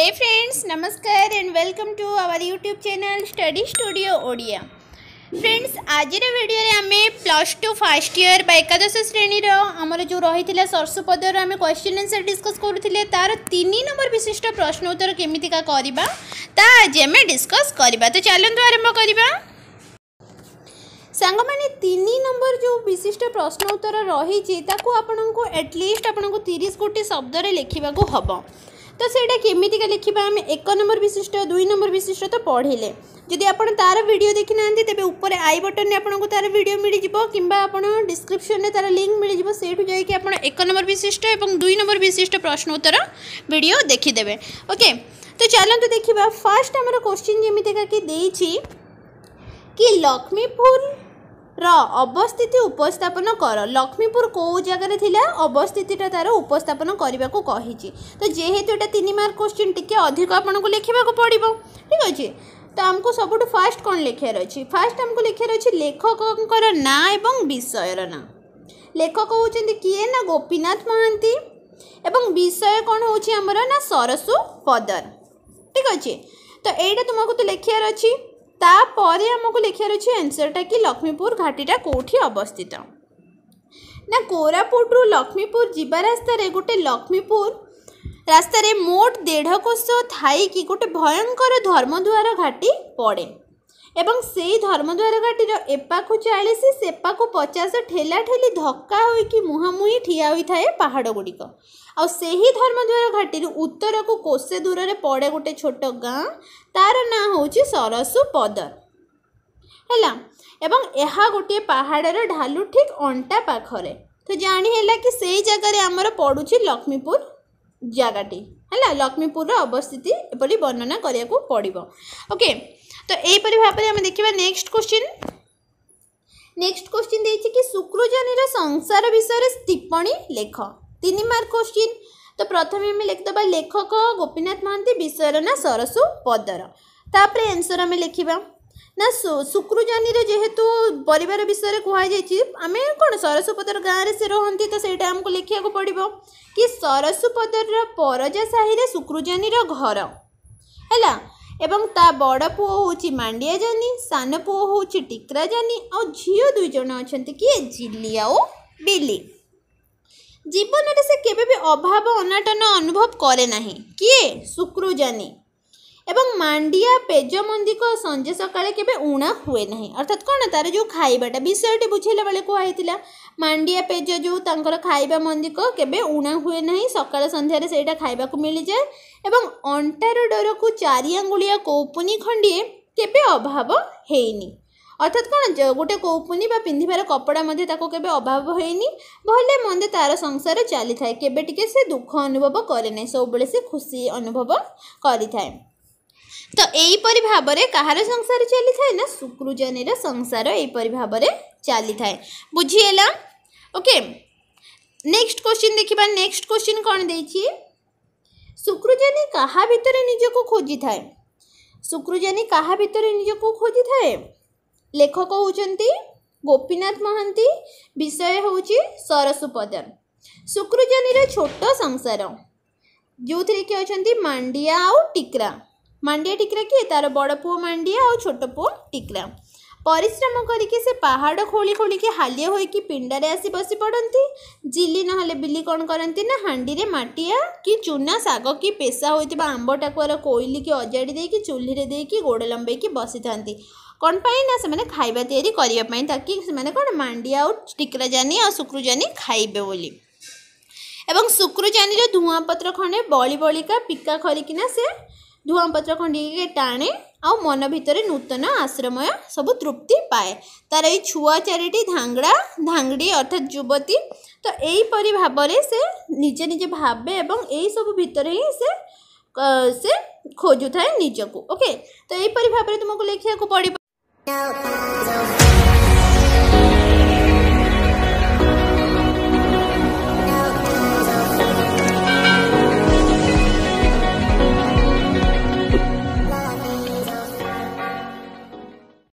हे friends नमस्कार and welcome to our YouTube channel study studio Odia friends आज video आम plus two first year एकादश श्रेणीर आम जो रही है सरसुपदर आम क्वेश्चन आंसर डिस्कस करुले तार तीन नंबर विशिष्ट प्रश्न उत्तर केमिका करवा आज आम डिस्कस करवा तो चलतु आरंभ करवा सांग मैंने तीन नंबर जो विशिष्ट प्रश्न उत्तर रही आपको एटलिस्ट आपको तीस गोटे शब्द लिखा हम তো ସେଇଟା କେମିତିକା ଲେଖିବା ଆମେ ଏକ ନମ୍ବର ବିଶିଷ୍ଟ ଦୁଇ ନମ୍ବର ବିଶିଷ୍ଟ ତ ପଢ଼ିଲେ ଯଦି ଆପଣ ତା'ର ଭିଡ଼ିଓ ଦେଖିନାହାନ୍ତି ତେବେ ଉପରେ ଆଇ ବଟନ୍ରେ ଆପଣଙ୍କୁ ତା'ର ଭିଡ଼ିଓ ମିଳିଯିବ କିମ୍ବା ଆପଣ ଡିସ୍କ୍ରିପ୍ସନ୍ରେ ତା'ର ଲିଙ୍କ୍ ମିଳିଯିବ ସେଇଠୁ ଯାଇକି ଆପଣ ଏକ ନମ୍ବର ବିଶିଷ୍ଟ ଏବଂ ଦୁଇ ନମ୍ବର ବିଶିଷ୍ଟ ପ୍ରଶ୍ନ ଉତ୍ତର ଭିଡ଼ିଓ ଦେଖିଦେବେ ଓକେ ତ ଚାଲନ୍ତୁ ଦେଖିବା ଫାର୍ଷ୍ଟ ଆମର କୋଶ୍ଚିନ୍ ଯେମିତିକା କି ଦେଇଛି କି ଲକ୍ଷ୍ମୀପୁର ର ଅବସ୍ଥିତି ଉପସ୍ଥାପନ କର ଲକ୍ଷ୍ମୀପୁର କେଉଁ ଜାଗାରେ ଥିଲା ଅବସ୍ଥିତିଟା ତା'ର ଉପସ୍ଥାପନ କରିବାକୁ କହିଛି ତ ଯେହେତୁ ଏଇଟା ତିନି ମାର୍କ କୋଶ୍ଚିନ୍ ଟିକେ ଅଧିକ ଆପଣଙ୍କୁ ଲେଖିବାକୁ ପଡ଼ିବ ଠିକ୍ ଅଛି ତ ଆମକୁ ସବୁଠୁ ଫାଷ୍ଟ କ'ଣ ଲେଖିବାର ଅଛି ଫାଷ୍ଟ ଆମକୁ ଲେଖିବାର ଅଛି ଲେଖକଙ୍କର ନାଁ ଏବଂ ବିଷୟର ନାଁ ଲେଖକ ହେଉଛନ୍ତି କିଏ ନା ଗୋପୀନାଥ ମହାନ୍ତି ଏବଂ ବିଷୟ କ'ଣ ହେଉଛି ଆମର ନା ସରସୁ ପଦର ଠିକ୍ ଅଛି ତ ଏଇଟା ତୁମକୁ ତ ଲେଖିବାର ଅଛି ତାପରେ ଆମକୁ ଲେଖିବାର ଅଛି ଆନ୍ସରଟା କି ଲକ୍ଷ୍ମୀପୁର ଘାଟିଟା କେଉଁଠି ଅବସ୍ଥିତ ନା କୋରାପୁଟରୁ ଲକ୍ଷ୍ମୀପୁର ଯିବା ରାସ୍ତାରେ ଗୋଟେ ଲକ୍ଷ୍ମୀପୁର ରାସ୍ତାରେ ମୋଟ ଦେଢ଼ କୋଷ ଥାଇକି ଗୋଟେ ଭୟଙ୍କର ଧର୍ମଦୁଆର ଘାଟି ପଡ଼େ ଏବଂ ସେଇ ଧର୍ମଦ୍ୱାରକାଟିର ଏପାଖୁ ଚାଳିଶ ସେପାଖୁ ପଚାଶ ଠେଲାଠେଲି ଧକ୍କା ହୋଇକି ମୁହାଁମୁହିଁ ଠିଆ ହୋଇଥାଏ ପାହାଡ଼ଗୁଡ଼ିକ ଆଉ ସେହି ଧର୍ମଦ୍ୱାର ଘାଟିରୁ ଉତ୍ତରକୁ କୋଷେ ଦୂରରେ ପଡ଼େ ଗୋଟେ ଛୋଟ ଗାଁ ତା'ର ନାଁ ହେଉଛି ସରସୁ ପଦର ହେଲା ଏବଂ ଏହା ଗୋଟିଏ ପାହାଡ଼ର ଢାଲୁ ଠିକ୍ ଅଣ୍ଟା ପାଖରେ ତ ଜାଣି ହେଲା କି ସେଇ ଜାଗାରେ ଆମର ପଡ଼ୁଛି ଲକ୍ଷ୍ମୀପୁର ଜାଗାଟି ହେଲା ଲକ୍ଷ୍ମୀପୁରର ଅବସ୍ଥିତି ଏପରି ବର୍ଣ୍ଣନା କରିବାକୁ ପଡ଼ିବ ଓକେ तो यहपर भाव में आम देखा नेक्स्ट क्वेश्चन नेक्स्ट क्वेश्चन दे शुक्रजानी संसार विषय स्थिपणी लेख तीन मार्क क्वेश्चन तो प्रथम आम लिखद लेखक गोपीनाथ महांती विषय ना सरसु पदर तापर एनसर आम लिखा ना शुक्रजानी जेहेतु पर विषय कहुई आम कौन सरसुपदर गाँव में से रहा तो सही आमको लिखा पड़ो कि सरसुपदर परजा साहि शुक्रजानी घर है ଏବଂ ତା ବଡ଼ ପୁଅ ହେଉଛି ମାଣ୍ଡିଆ ଯାନି ସାନ ପୁଅ ହେଉଛି ଟିକରା ଯାନି ଆଉ ଝିଅ ଦୁଇ ଜଣ ଅଛନ୍ତି କିଏ ଜିଲି ଆଉ ବିଲି ଜୀବନରେ ସେ କେବେ ବି ଅଭାବ ଅନାଟନ ଅନୁଭବ କରେ ନାହିଁ କିଏ ଶୁକ୍ରୁ ଯାନି ଏବଂ ମାଣ୍ଡିଆ ପେଜ ମଞ୍ଜିକୁ ଆଉ ସକାଳେ କେବେ ଉଣା ହୁଏ ନାହିଁ ଅର୍ଥାତ୍ କ'ଣ ତା'ର ଯେଉଁ ଖାଇବାଟା ବିଷୟଟି ବୁଝେଇଲା ବେଳେ କୁହାହେଇଥିଲା ମାଣ୍ଡିଆ ପେଜ ଯେଉଁ ତାଙ୍କର ଖାଇବା ମଞ୍ଜିକ କେବେ ଉଣା ହୁଏ ନାହିଁ ସକାଳ ସନ୍ଧ୍ୟାରେ ସେଇଟା ଖାଇବାକୁ ମିଳିଯାଏ ଏବଂ ଅଣ୍ଟାର ଡରକୁ ଚାରି ଆଙ୍ଗୁଳିଆ କୌପୁନି ଖଣ୍ଡିଏ କେବେ ଅଭାବ ହେଇନି অর্থাৎ କଣ ଗୋଟେ କୌପୁନି ବା ପିନ୍ଧିବାର କପଡ଼ା ମଧ୍ୟ ତାକୁ କେବେ ଅଭାବ হয়নি ଭଲ মন্দে তার সংসার চালি থাকে কেবে টিকে সে দুঃখ অনুভব করে না সবুলে সে খুশি অনুভব तो यहीपर भाव कहार संसार चली था ना सुक्रुजनी संसार यहपर भाव चली था बुझीगल ओके नेक्स्ट क्वेश्चन देखा नेक्स्ट क्वेश्चन कौन दे शुक्रजनी क्या भितर निजक खोजी थाए शुक्रजनी क्या भितर निजक खोजी थाए लेखक हो गोपीनाथ महांती विषय हूँ सरसुपद शुक्रजनी छोट संसार जो थी अच्छा मांडिया आउ टिकरा ମାଣ୍ଡିଆ ଟିକିରା କିଏ ତା'ର ବଡ଼ ପୁଅ ମାଣ୍ଡିଆ ଆଉ ଛୋଟ ପୁଅ ଟିକିରା ପରିଶ୍ରମ କରିକି ସେ ପାହାଡ଼ ଖୋଳି ଖୋଳିକି ହାଲିଆ ହୋଇକି ପିଣ୍ଡାରେ ଆସି ବସି ପଡ଼ନ୍ତି ଜିଲି ନହେଲେ ବିଲି କ'ଣ କରନ୍ତି ନା ହାଣ୍ଡିରେ ମାଟିଆ କି ଚୁନା ଶାଗ କି ପେଶା ହୋଇଥିବା ଆମ୍ବ ଟାକୁଆର କୋଇଲି କି ଅଜାଡ଼ି ଦେଇକି ଚୁଲିରେ ଦେଇକି ଗୋଡ଼ ଲମ୍ବେଇକି ବସିଥାନ୍ତି କ'ଣ ପାଇଁ ନା ସେମାନେ ଖାଇବା ତିଆରି କରିବା ପାଇଁ ତାକି ସେମାନେ କ'ଣ ମାଣ୍ଡିଆ ଆଉ ଟିକରାଜାନି ଆଉ ଶୁକ୍ରୁଜାନି ଖାଇବେ ବୋଲି ଏବଂ ଶୁକ୍ରୁଜାନିର ଧୂଆଁପତ୍ର ଖଣ୍ଡେ ବଳି ବଳିକା ପିକା ଖରିକିନା ସେ धूआपत्र खंडिके टाणे आ मन भितर नूतन आश्रमय सब तृप्ति पाए तार ये छुआ चारिटी धांगड़ा धांगड़ी अर्थात युवती तो यहीपरी भाव से निजे निजे भावे यही सब भितर ही से से खोजु थाए निजक ओके तो यहीपरी भाव तुमको लिखा को पड़